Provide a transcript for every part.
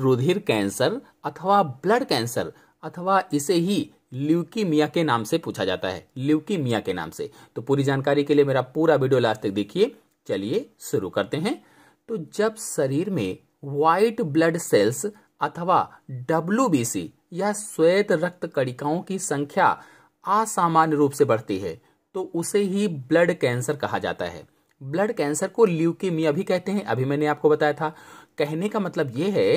रुधिर कैंसर अथवा blood cancer अथवा इसे ही ल्यूकीमिया के नाम से पूछा जाता है ल्यूकीमिया के नाम से तो पूरी जानकारी के लिए मेरा पूरा वीडियो लास्ट तक देखिए चलिए शुरू करते हैं तो जब शरीर में व्हाइट ब्लड सेल्स अथवा डब्ल्यू या श्वेत रक्त कणिकाओं की संख्या असामान्य रूप से बढ़ती है तो उसे ही ब्लड कैंसर कहा जाता है ब्लड कैंसर को ल्यूकेमिया भी कहते हैं अभी मैंने आपको बताया था कहने का मतलब ये है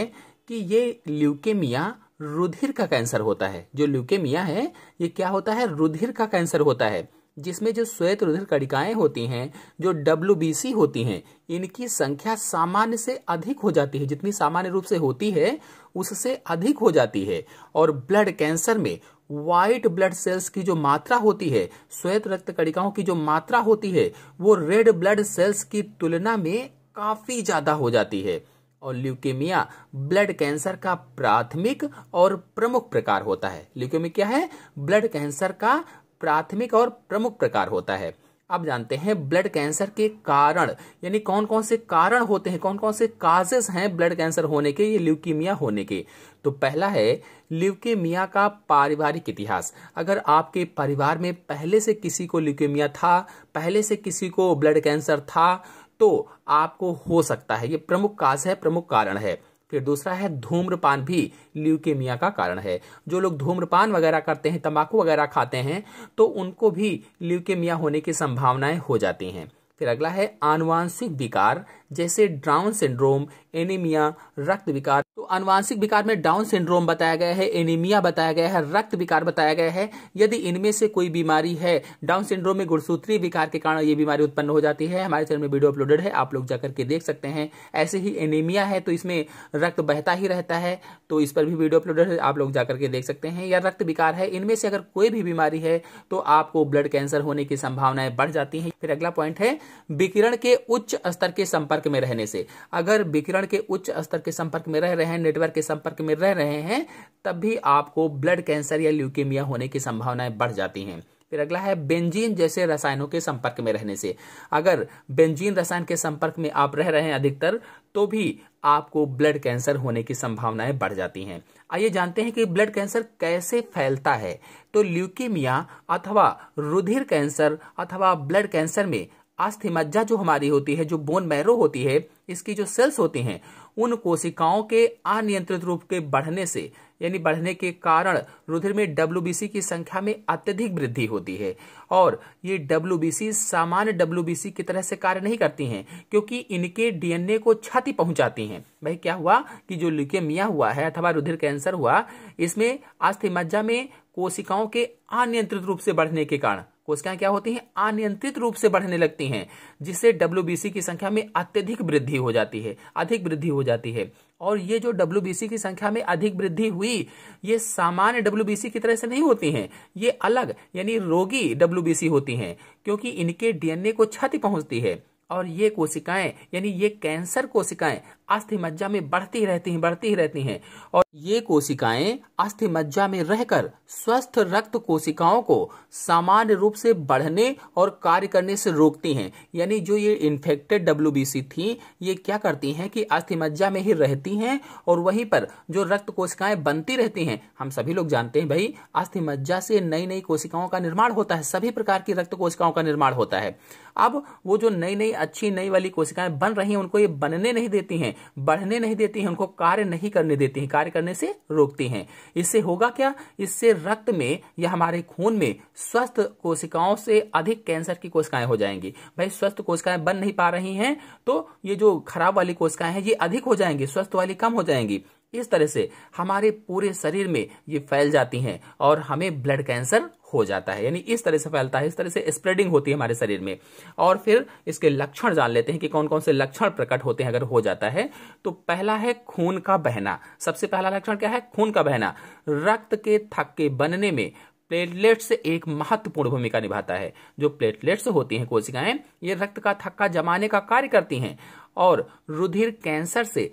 कि ये ल्यूकेमिया रुधिर का कैंसर होता है जो ल्यूकेमिया है ये क्या होता है रुधिर का कैंसर होता है जिसमें जो श्वेत रुधिर कणिकाएं होती हैं जो डब्ल्यू होती हैं इनकी संख्या सामान्य से अधिक हो जाती है जितनी सामान्य रूप से होती है उससे अधिक हो जाती है और ब्लड कैंसर में व्हाइट ब्लड सेल्स की जो मात्रा होती है श्वेत रक्त कणिकाओं की जो मात्रा होती है वो रेड ब्लड सेल्स की तुलना में काफी ज्यादा हो जाती है और ल्यूकेमिया ब्लड कैंसर का प्राथमिक और प्रमुख प्रकार होता है ल्यूकेमिया क्या है ब्लड कैंसर का प्राथमिक और प्रमुख प्रकार होता है अब जानते हैं ब्लड कैंसर के कारण यानी कौन कौन से कारण होते हैं कौन कौन से काजेस हैं ब्लड कैंसर होने के ये ल्यूकीमिया होने के तो पहला है ल्यूकेमिया का पारिवारिक इतिहास अगर आपके परिवार में पहले से किसी को ल्यूकेमिया था पहले से किसी को ब्लड कैंसर था तो आपको हो सकता है ये प्रमुख काज है प्रमुख कारण है फिर दूसरा है धूम्रपान भी ल्यूकेमिया का कारण है जो लोग धूम्रपान वगैरह करते हैं तंबाकू वगैरह खाते हैं तो उनको भी ल्यूकेमिया होने की संभावनाएं हो जाती हैं फिर अगला है आनुवांशिक विकार जैसे डाउन सिंड्रोम एनीमिया रक्त विकार तो अनुवांशिक विकार में डाउन सिंड्रोम बताया गया है एनीमिया बताया गया है रक्त विकार बताया गया है यदि इनमें से कोई बीमारी है डाउन सिंड्रोम में गुणसूत्री विकार के कारण ये बीमारी उत्पन्न हो जाती है हमारे चैनल में वीडियो अपलोडेड है आप लोग जाकर के देख सकते हैं ऐसे ही एनीमिया है तो इसमें रक्त बहता ही रहता है तो इस पर भी वीडियो अपलोडेड है आप लोग जाकर के देख सकते हैं या रक्त विकार है इनमें से अगर कोई भी बीमारी है तो आपको ब्लड कैंसर होने की संभावनाएं बढ़ जाती है फिर अगला पॉइंट है विकिरण के उच्च स्तर के संपर्क संपर्क में रहने से अगर विकिरण के उच्च स्तर के संपर्क में रह रहे हैं नेटवर्क के संपर्क में रह रहे हैं तब भी आपको ब्लड कैंसर या ल्यूकेमिया होने की संभावनाएं बढ़ जाती हैं फिर अगला है बेंजीन जैसे रसायनों के संपर्क में रहने से अगर बेंजीन रसायन के संपर्क में आप रह रहे हैं अधिकतर तो भी आपको ब्लड कैंसर होने की संभावनाएं बढ़ जाती हैं आइए जानते हैं कि ब्लड कैंसर कैसे फैलता है तो ल्यूकेमिया अथवा रुधिर कैंसर अथवा ब्लड कैंसर में मज्जा जो हमारी होती है जो बोन मैरो होती है इसकी जो सेल्स होती हैं उन कोशिकाओं के अनियंत्रित रूप के बढ़ने से यानी बढ़ने के कारण रुधिर में डब्ल्यू की संख्या में अत्यधिक वृद्धि होती है और ये डब्ल्यू सामान्य डब्ल्यू की तरह से कार्य नहीं करती हैं क्योंकि इनके डीएनए को क्षति पहुंचाती हैं भाई क्या हुआ कि जो लिकेमिया हुआ है अथवा रुधिर कैंसर हुआ इसमें मज्जा में कोशिकाओं के अनियंत्रित रूप से बढ़ने के कारण कोशिकाएं क्या होती हैं अनियंत्रित रूप से बढ़ने लगती हैं जिससे डब्ल्यू की संख्या में अत्यधिक वृद्धि हो जाती है अधिक वृद्धि हो जाती है और ये जो डब्ल्यू की संख्या में अधिक वृद्धि हुई ये सामान्य डब्ल्यू की तरह से नहीं होती हैं ये अलग यानी रोगी डब्ल्यू होती हैं क्योंकि इनके डीएनए को क्षति पहुंचती है और ये कोशिकाएं यानी ये कैंसर कोशिकाएं अस्थि मज्जा में बढ़ती रहती हैं बढ़ती ही रहती हैं और ये कोशिकाएं अस्थि मज्जा में रहकर स्वस्थ रक्त कोशिकाओं को सामान्य रूप से बढ़ने और कार्य करने से रोकती हैं यानी जो ये इन्फेक्टेड डब्ल्यू थी ये क्या करती हैं कि अस्थि मज्जा में ही रहती हैं और वहीं पर जो रक्त कोशिकाएं बनती रहती हैं हम सभी लोग जानते हैं भाई अस्थि मज्जा से नई नई कोशिकाओं का निर्माण होता है सभी प्रकार की रक्त कोशिकाओं का निर्माण होता है अब वो जो नई नई अच्छी नई वाली कोशिकाएं बन रही हैं उनको ये बनने नहीं देती हैं बढ़ने नहीं देती हैं उनको कार्य नहीं करने देती हैं कार्य करने से रोकती हैं इससे होगा क्या इससे रक्त में या हमारे खून में स्वस्थ कोशिकाओं से अधिक कैंसर की कोशिकाएं हो जाएंगी भाई स्वस्थ कोशिकाएं बन नहीं पा रही हैं तो ये जो खराब वाली कोशिकाएं हैं ये अधिक हो जाएंगी स्वस्थ वाली कम हो जाएंगी इस तरह से हमारे पूरे शरीर में ये फैल जाती हैं और हमें ब्लड कैंसर हो जाता है यानी इस तरह से फैलता है इस तरह से स्प्रेडिंग होती है हमारे शरीर में और फिर इसके लक्षण जान लेते हैं कि कौन कौन से लक्षण प्रकट होते हैं अगर हो जाता है तो पहला है खून का बहना सबसे पहला लक्षण क्या है खून का बहना रक्त के थक्के बनने में प्लेटलेट्स एक महत्वपूर्ण भूमिका निभाता है जो प्लेटलेट्स होती हैं कोशिकाएं ये रक्त का थक्का जमाने का कार्य करती हैं और रुधिर कैंसर से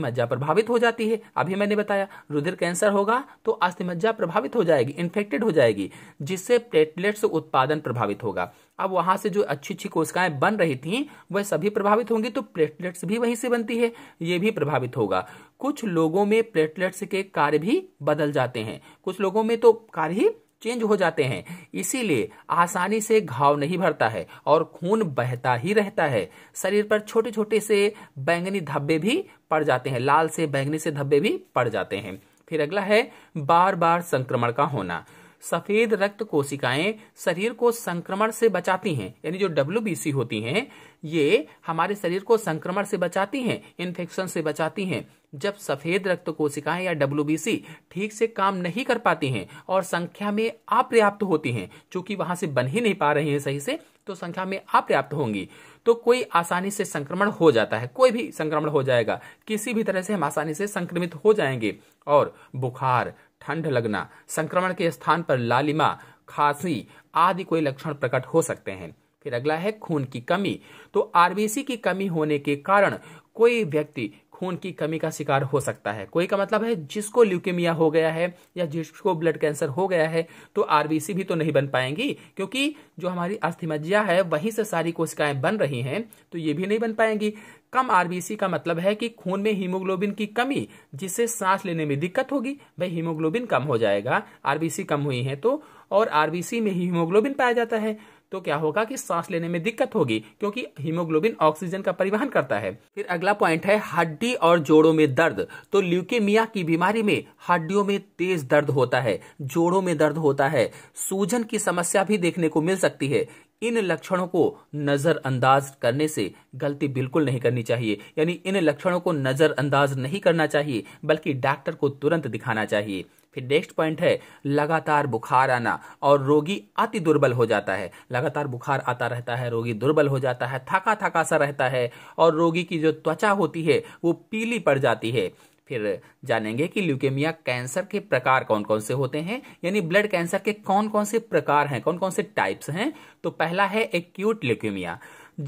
मज्जा प्रभावित हो जाती है अभी मैंने बताया रुधिर कैंसर होगा तो मज्जा प्रभावित हो जाएगी इन्फेक्टेड हो जाएगी जिससे प्लेटलेट्स उत्पादन प्रभावित होगा अब वहां से जो अच्छी अच्छी कोशिकाएं बन रही थी वह सभी प्रभावित होंगी तो प्लेटलेट्स भी वहीं से बनती है ये भी प्रभावित होगा कुछ लोगों में प्लेटलेट्स के कार्य भी बदल जाते हैं कुछ लोगों में तो कार्य ही चेंज हो जाते हैं इसीलिए आसानी से घाव नहीं भरता है और खून बहता ही रहता है शरीर पर छोटे छोटे से बैंगनी धब्बे भी पड़ जाते हैं लाल से बैंगनी से धब्बे भी पड़ जाते हैं फिर अगला है बार बार संक्रमण का होना सफेद रक्त कोशिकाएं शरीर को संक्रमण से बचाती हैं यानी जो डब्ल्यू होती हैं ये हमारे शरीर को संक्रमण से बचाती हैं इन्फेक्शन से बचाती हैं जब सफेद रक्त कोशिकाएं या डब्ल्यू ठीक से काम नहीं कर पाती हैं और संख्या में अपर्याप्त होती हैं चूंकि वहां से बन ही नहीं पा रही हैं सही से तो संख्या में अपर्याप्त होंगी तो कोई आसानी से संक्रमण हो जाता है कोई भी संक्रमण हो जाएगा किसी भी तरह से हम आसानी से संक्रमित हो जाएंगे और बुखार ठंड लगना संक्रमण के स्थान पर लालिमा खांसी आदि कोई लक्षण प्रकट हो सकते हैं फिर अगला है खून की कमी तो आरबीसी की कमी होने के कारण कोई व्यक्ति खून की कमी का शिकार हो सकता है कोई का मतलब है जिसको ल्यूकेमिया हो गया है या जिसको ब्लड कैंसर हो गया है तो आरबीसी भी तो नहीं बन पाएंगी क्योंकि जो हमारी अस्थिमज्जा है वहीं से सारी कोशिकाएं बन रही हैं तो ये भी नहीं बन पाएंगी कम आरबीसी का मतलब है कि खून में हीमोग्लोबिन की कमी जिससे सांस लेने में दिक्कत होगी भाई हीमोग्लोबिन कम हो जाएगा आरबीसी कम हुई है तो और आरबीसी में हीमोग्लोबिन पाया जाता है तो क्या होगा कि सांस लेने में दिक्कत होगी क्योंकि हीमोग्लोबिन ऑक्सीजन का परिवहन करता है फिर अगला पॉइंट है हड्डी और जोड़ों में दर्द तो ल्यूकेमिया की बीमारी में हड्डियों में तेज दर्द होता है जोड़ों में दर्द होता है सूजन की समस्या भी देखने को मिल सकती है इन लक्षणों को नजरअंदाज करने से गलती बिल्कुल नहीं करनी चाहिए यानी इन लक्षणों को नजरअंदाज नहीं करना चाहिए बल्कि डॉक्टर को तुरंत दिखाना चाहिए फिर नेक्स्ट पॉइंट है लगातार बुखार आना और रोगी अति दुर्बल हो जाता है लगातार बुखार आता रहता है रोगी दुर्बल हो जाता है थका थका सा रहता है और रोगी की जो त्वचा होती है वो पीली पड़ जाती है फिर जानेंगे कि ल्यूकेमिया कैंसर के प्रकार कौन कौन से होते हैं यानी ब्लड कैंसर के कौन कौन से प्रकार हैं कौन कौन से टाइप्स हैं तो पहला है एक्यूट ल्यूकेमिया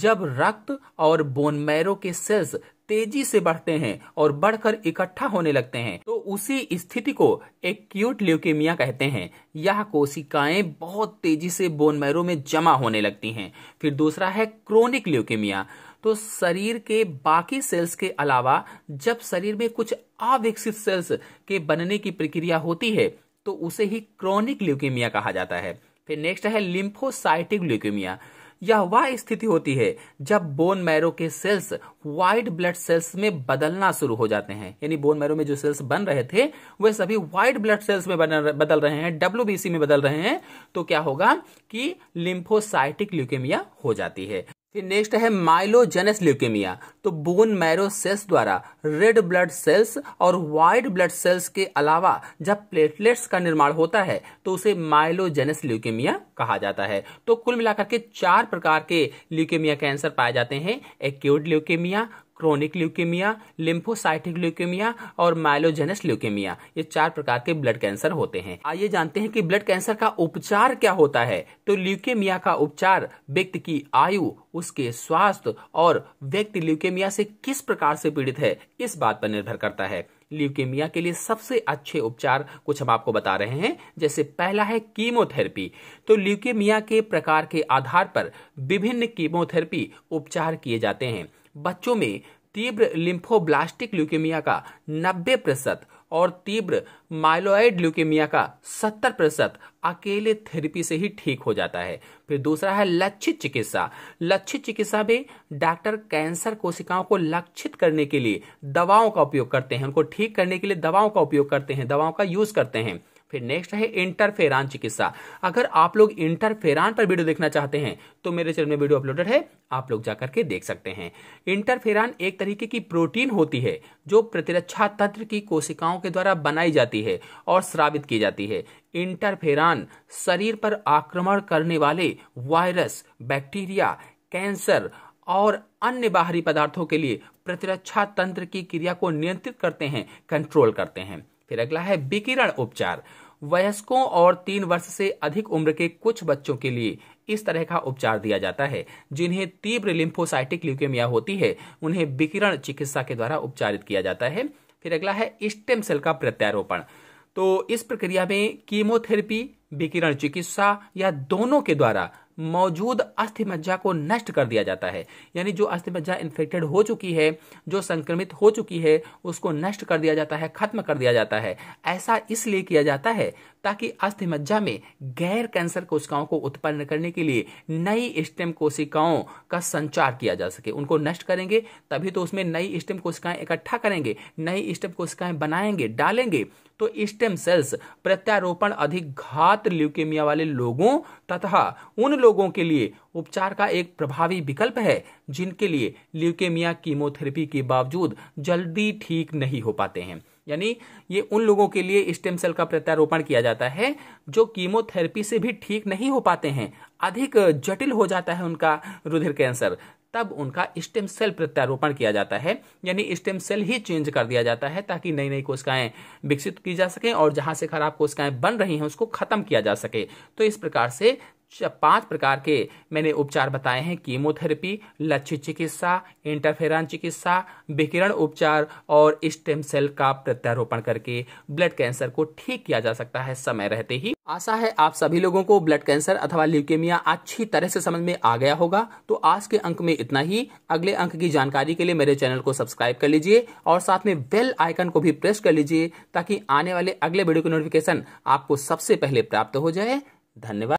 जब रक्त और बोन मैरो के सेल्स तेजी से बढ़ते हैं और बढ़कर इकट्ठा होने लगते हैं तो उसी स्थिति को एक्यूट ल्यूकेमिया कहते हैं यह कोशिकाएं बहुत तेजी से बोन मैरो में जमा होने लगती हैं फिर दूसरा है क्रोनिक ल्यूकेमिया तो शरीर के बाकी सेल्स के अलावा जब शरीर में कुछ अविकसित सेल्स के बनने की प्रक्रिया होती है तो उसे ही क्रॉनिक ल्यूकेमिया कहा जाता है फिर नेक्स्ट है लिम्फोसाइटिक ल्यूकेमिया यह वह स्थिति होती है जब बोन मैरो के सेल्स व्हाइट ब्लड सेल्स में बदलना शुरू हो जाते हैं यानी बोन मैरो में जो सेल्स बन रहे थे वे सभी व्हाइट ब्लड सेल्स में बदल रहे हैं डब्ल्यू में बदल रहे हैं तो क्या होगा कि लिम्फोसाइटिक ल्यूकेमिया हो जाती है फिर नेक्स्ट है माइलोजेनस ल्यूकेमिया तो बोन मैरो सेल्स द्वारा रेड ब्लड सेल्स और व्हाइट ब्लड सेल्स के अलावा जब प्लेटलेट्स का निर्माण होता है तो उसे माइलोजेनस ल्यूकेमिया कहा जाता है तो कुल मिलाकर के चार प्रकार के ल्यूकेमिया कैंसर पाए जाते हैं acute leukaemia chronic leukaemia lymphocytic leukaemia और माइलोजेनस ल्यूकेमिया ये चार प्रकार के ब्लड कैंसर होते हैं आइए जानते हैं कि ब्लड कैंसर का उपचार क्या होता है तो ल्यूकेमिया का उपचार व्यक्ति की आयु उसके स्वास्थ्य और व्यक्ति ल्यूकेमिया से किस प्रकार से पीड़ित है इस बात पर निर्भर करता है ल्यूकेमिया के लिए सबसे अच्छे उपचार कुछ हम आपको बता रहे हैं जैसे पहला है कीमोथेरेपी तो ल्यूकेमिया के प्रकार के आधार पर विभिन्न कीमोथेरेपी उपचार किए जाते हैं बच्चों में तीव्र लिम्फोब्लास्टिक ल्यूकेमिया का 90 प्रतिशत और तीव्र माइलोइड ल्यूकेमिया का 70 प्रतिशत अकेले थेरेपी से ही ठीक हो जाता है फिर दूसरा है लक्षित चिकित्सा लक्षित चिकित्सा में डॉक्टर कैंसर कोशिकाओं को लक्षित करने के लिए दवाओं का उपयोग करते हैं उनको ठीक करने के लिए दवाओं का उपयोग करते हैं दवाओं का यूज करते हैं फिर नेक्स्ट है इंटरफेरान चिकित्सा अगर आप लोग इंटरफेरान पर वीडियो देखना चाहते हैं तो मेरे चैनल में वीडियो अपलोडेड है आप लोग जाकर के देख सकते हैं इंटरफेरान एक तरीके की प्रोटीन होती है जो प्रतिरक्षा तंत्र की कोशिकाओं के द्वारा बनाई जाती है और श्रावित की जाती है इंटरफेरान शरीर पर आक्रमण करने वाले वायरस बैक्टीरिया कैंसर और अन्य बाहरी पदार्थों के लिए प्रतिरक्षा तंत्र की क्रिया को नियंत्रित करते हैं कंट्रोल करते हैं फिर अगला है विकिरण उपचार वयस्कों और तीन वर्ष से अधिक उम्र के कुछ बच्चों के लिए इस तरह का उपचार दिया जाता है जिन्हें तीव्र लिम्फोसाइटिक ल्यूकेमिया होती है उन्हें विकिरण चिकित्सा के द्वारा उपचारित किया जाता है फिर अगला है स्टेम सेल का प्रत्यारोपण तो इस प्रक्रिया में कीमोथेरेपी विकिरण चिकित्सा या दोनों के द्वारा मौजूद अस्थि मज्जा को नष्ट कर दिया जाता है यानी जो अस्थि मज्जा इन्फेक्टेड हो चुकी है जो संक्रमित हो चुकी है उसको नष्ट कर दिया जाता है खत्म कर दिया जाता है ऐसा इसलिए किया जाता है ताकि मज्जा में गैर कैंसर कोशिकाओं को उत्पन्न करने के लिए नई स्टेम कोशिकाओं का संचार किया जा सके उनको नष्ट करेंगे तभी तो उसमें नई स्टेम कोशिकाएं इकट्ठा करेंगे नई स्टेम कोशिकाएं बनाएंगे डालेंगे तो स्टेम सेल्स प्रत्यारोपण अधिक घात ल्यूकेमिया वाले लोगों तथा उन लोगों के लिए उपचार का एक प्रभावी विकल्प है जिनके लिए ल्यूकेमिया कीमोथेरेपी के बावजूद जल्दी ठीक नहीं हो पाते हैं यानी ये उन लोगों के लिए स्टेम सेल का प्रत्यारोपण किया जाता है जो कीमोथेरेपी से भी ठीक नहीं हो पाते हैं अधिक जटिल हो जाता है उनका रुधिर कैंसर तब उनका स्टेम सेल प्रत्यारोपण किया जाता है यानी स्टेम सेल ही चेंज कर दिया जाता है ताकि नई नई कोशिकाएं विकसित की जा सकें और जहां से खराब कोशिकाएं बन रही हैं उसको खत्म किया जा सके तो इस प्रकार से पांच प्रकार के मैंने उपचार बताए हैं कीमोथेरेपी लक्ष्य चिकित्सा इंटरफेरान चिकित्सा विकिरण उपचार और स्टेम सेल का प्रत्यारोपण करके ब्लड कैंसर को ठीक किया जा सकता है समय रहते ही आशा है आप सभी लोगों को ब्लड कैंसर अथवा ल्यूकेमिया अच्छी तरह से समझ में आ गया होगा तो आज के अंक में इतना ही अगले अंक की जानकारी के लिए मेरे चैनल को सब्सक्राइब कर लीजिए और साथ में बेल आइकन को भी प्रेस कर लीजिए ताकि आने वाले अगले वीडियो की नोटिफिकेशन आपको सबसे पहले प्राप्त हो जाए धन्यवाद